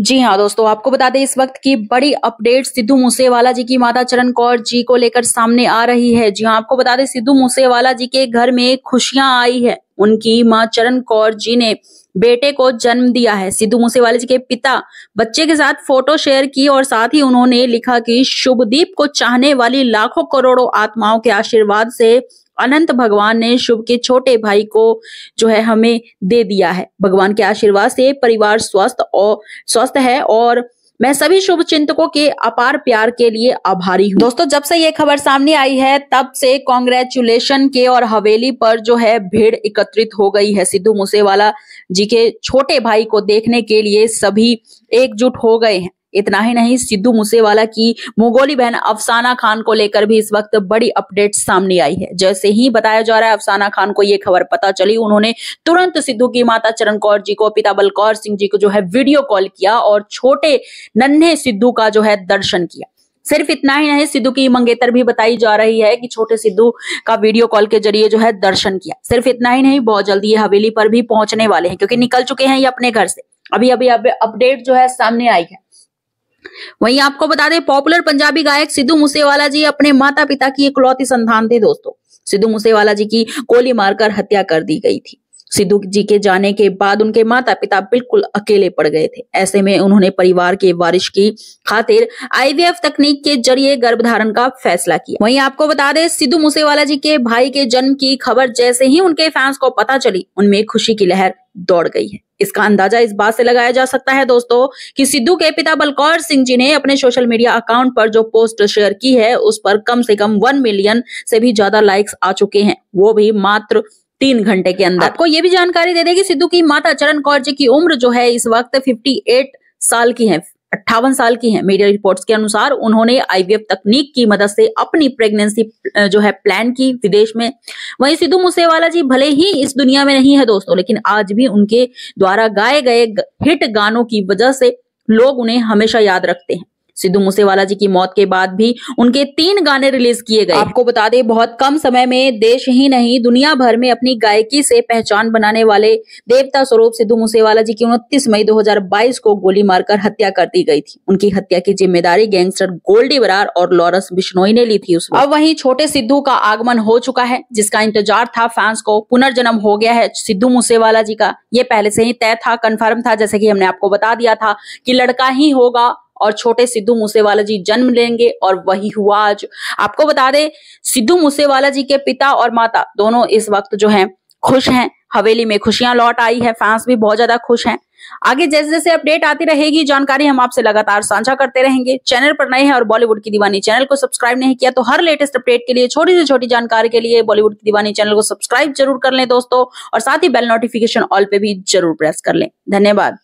जी हाँ दोस्तों आपको बता दें इस वक्त की बड़ी अपडेट सिद्धू मूसेवाला जी की माता चरण कौर जी को लेकर सामने आ रही है जी हाँ आपको बता दें सिद्धू मूसेवाला जी के घर में खुशियां आई है उनकी मां चरण कौर जी ने बेटे को जन्म दिया है सिद्धू मूसेवाले जी के पिता बच्चे के साथ फोटो शेयर की और साथ ही उन्होंने लिखा कि शुभदीप को चाहने वाली लाखों करोड़ों आत्माओं के आशीर्वाद से अनंत भगवान ने शुभ के छोटे भाई को जो है हमें दे दिया है भगवान के आशीर्वाद से परिवार स्वस्थ और स्वस्थ है और मैं सभी शुभ चिंतकों के अपार प्यार के लिए आभारी हूँ दोस्तों जब से ये खबर सामने आई है तब से कॉन्ग्रेचुलेशन के और हवेली पर जो है भीड़ एकत्रित हो गई है सिद्धू मूसेवाला जी के छोटे भाई को देखने के लिए सभी एकजुट हो गए हैं इतना ही नहीं सिद्धू मूसेवाला की मुगोली बहन अफसाना खान को लेकर भी इस वक्त बड़ी अपडेट सामने आई है जैसे ही बताया जा रहा है अफसाना खान को यह खबर पता चली उन्होंने तुरंत सिद्धू की माता चरण कौर जी को पिता बलकौर सिंह जी को जो है वीडियो कॉल किया और छोटे नन्हे सिद्धू का जो है दर्शन किया सिर्फ इतना ही नहीं सिद्धू की मंगेतर भी बताई जा रही है कि छोटे सिद्धू का वीडियो कॉल के जरिए जो है दर्शन किया सिर्फ इतना ही नहीं बहुत जल्दी ये हवेली पर भी पहुंचने वाले हैं क्योंकि निकल चुके हैं ये अपने घर से अभी अभी, अभी अपडेट जो है सामने आई है वहीं आपको बता दें पॉपुलर पंजाबी गायक सिद्धू मूसेवाला जी अपने माता पिता की इकलौती संतान थे दोस्तों सिद्धू मूसेवाला जी की गोली मारकर हत्या कर दी गई थी सिद्धू जी के जाने के बाद उनके माता पिता बिल्कुल अकेले पड़ गए थे ऐसे में उन्होंने परिवार के वारिश की खातिर आईवीएफ तकनीक के जरिए गर्भधारण का फैसला किया वहीं आपको बता दें सिद्धू मूसेवाला जी के भाई के जन्म की खबर जैसे ही उनके फैंस को पता चली उनमें खुशी की लहर दौड़ गई है इसका अंदाजा इस बात से लगाया जा सकता है दोस्तों कि सिद्धू के पिता बलकौर सिंह जी ने अपने सोशल मीडिया अकाउंट पर जो पोस्ट शेयर की है उस पर कम से कम वन मिलियन से भी ज्यादा लाइक्स आ चुके हैं वो भी मात्र तीन घंटे के अंदर आपको ये भी जानकारी दे देगी सिद्धू की माता चरण कौर जी की उम्र जो है इस वक्त एट साल की है अट्ठावन साल की है मीडिया रिपोर्ट्स के अनुसार उन्होंने आईवीएफ तकनीक की मदद से अपनी प्रेगनेंसी जो है प्लान की विदेश में वहीं सिद्धू मूसेवाला जी भले ही इस दुनिया में नहीं है दोस्तों लेकिन आज भी उनके द्वारा गाए गए हिट गानों की वजह से लोग उन्हें हमेशा याद रखते हैं सिद्धू मूसेवाला जी की मौत के बाद भी उनके तीन गाने रिलीज किए गए आपको बता दें बहुत कम समय में देश ही नहीं दुनिया भर में अपनी गायकी से पहचान बनाने वाले देवता स्वरूप सिद्धू मूसेवाला जी की उनतीस मई 2022 को गोली मारकर हत्या कर दी गई थी उनकी हत्या की जिम्मेदारी गैंगस्टर गोल्डी बरार और लॉरस बिश्नोई ने ली थी उसमें अब वहीं छोटे सिद्धू का आगमन हो चुका है जिसका इंतजार था फैंस को पुनर्जन्म हो गया है सिद्धू मूसेवाला जी का ये पहले से ही तय था कन्फर्म था जैसे की हमने आपको बता दिया था की लड़का ही होगा और छोटे सिद्धू मूसेवाला जी जन्म लेंगे और वही हुआ आज आपको बता दें सिद्धू मूसेवाला जी के पिता और माता दोनों इस वक्त जो है खुश हैं हवेली में खुशियां लौट आई है फैंस भी बहुत ज्यादा खुश हैं आगे जैसे जैसे अपडेट आती रहेगी जानकारी हम आपसे लगातार साझा करते रहेंगे चैनल पर नए हैं और बॉलीवुड की दीवानी चैनल को सब्सक्राइब नहीं किया तो हर लेटेस्ट अपडेट के लिए छोटी से छोटी जानकारी के लिए बॉलीवुड की दीवानी चैनल को सब्सक्राइब जरूर कर लें दोस्तों और साथ ही बेल नोटिफिकेशन ऑल पे भी जरूर प्रेस कर लें धन्यवाद